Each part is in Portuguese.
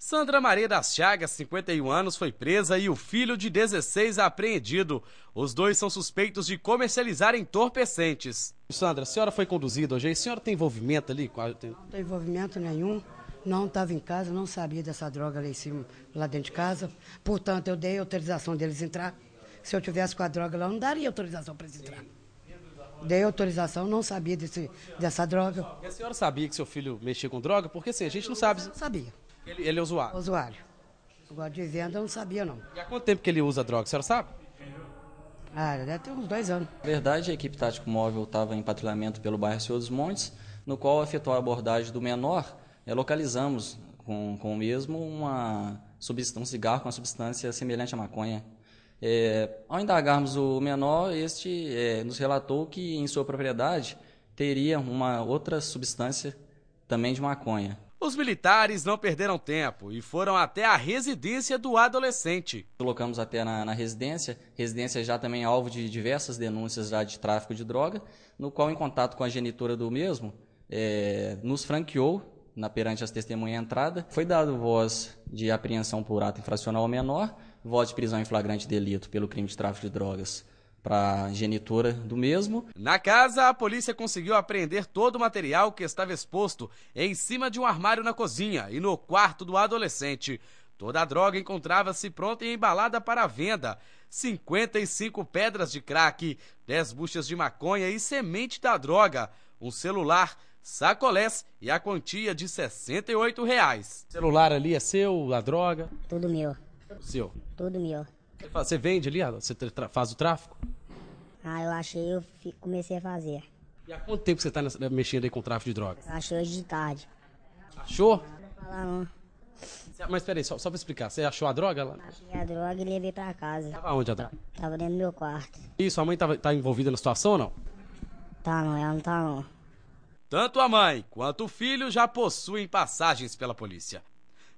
Sandra Maria das Chagas, 51 anos, foi presa e o filho de 16 apreendido. Os dois são suspeitos de comercializar entorpecentes. Sandra, a senhora foi conduzida hoje, a senhora tem envolvimento ali? Não tem envolvimento nenhum, não estava em casa, não sabia dessa droga lá em cima, lá dentro de casa. Portanto, eu dei autorização deles entrar. Se eu tivesse com a droga lá, eu não daria autorização para eles entrar. Dei autorização, não sabia desse, dessa droga. E a senhora sabia que seu filho mexia com droga? Porque assim, a gente não sabe. Eu não sabia. Ele, ele é usuário? Usuário. Agora de venda eu não sabia, não. E há quanto tempo que ele usa droga? A senhora sabe? Ah, deve ter uns dois anos. Na verdade, a equipe tático móvel estava em patrulhamento pelo bairro Senhor dos Montes, no qual efetuou a abordagem do menor. localizamos com, com o mesmo uma, um cigarro com uma substância semelhante à maconha. É, ao indagarmos o menor, este é, nos relatou que em sua propriedade teria uma outra substância também de maconha. Os militares não perderam tempo e foram até a residência do adolescente. Colocamos até na, na residência, residência já também alvo de diversas denúncias já de tráfico de droga, no qual, em contato com a genitora do mesmo, é, nos franqueou na perante as testemunhas entrada, foi dado voz de apreensão por ato infracional ao menor, voz de prisão em flagrante delito pelo crime de tráfico de drogas para a genitora do mesmo. Na casa, a polícia conseguiu apreender todo o material que estava exposto em cima de um armário na cozinha e no quarto do adolescente. Toda a droga encontrava-se pronta e embalada para venda. 55 pedras de crack, 10 buchas de maconha e semente da droga, um celular, sacolés e a quantia de 68 reais. O celular ali é seu, a droga? Tudo meu. Seu? Tudo meu. Você vende ali? Você faz o tráfico? Ah, eu achei, eu comecei a fazer. E há quanto tempo você tá nessa- mexendo aí com o tráfico de drogas? achei hoje de tarde. Achou? Não falar não. Mas peraí, só, só pra explicar, você achou a droga lá? Achei a droga e levei pra casa. Tava onde a droga? Tava dentro do meu quarto. E sua mãe tava, tá envolvida na situação ou não? Tá não, ela não tá não. Tanto a mãe quanto o filho já possuem passagens pela polícia.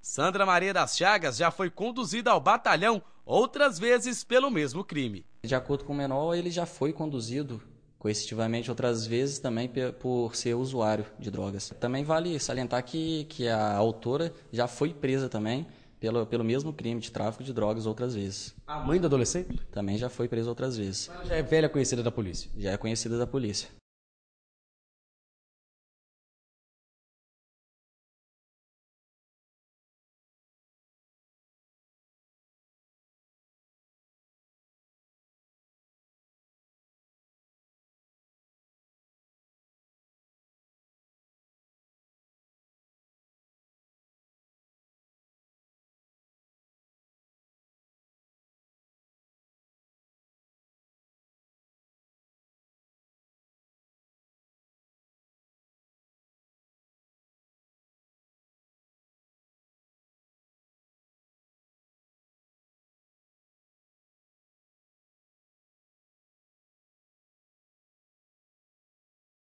Sandra Maria das Chagas já foi conduzida ao batalhão outras vezes pelo mesmo crime. De acordo com o Menor, ele já foi conduzido coercitivamente outras vezes também por ser usuário de drogas. Também vale salientar que, que a autora já foi presa também pelo, pelo mesmo crime de tráfico de drogas outras vezes. A mãe do adolescente? Também já foi presa outras vezes. Ela já é velha conhecida da polícia? Já é conhecida da polícia.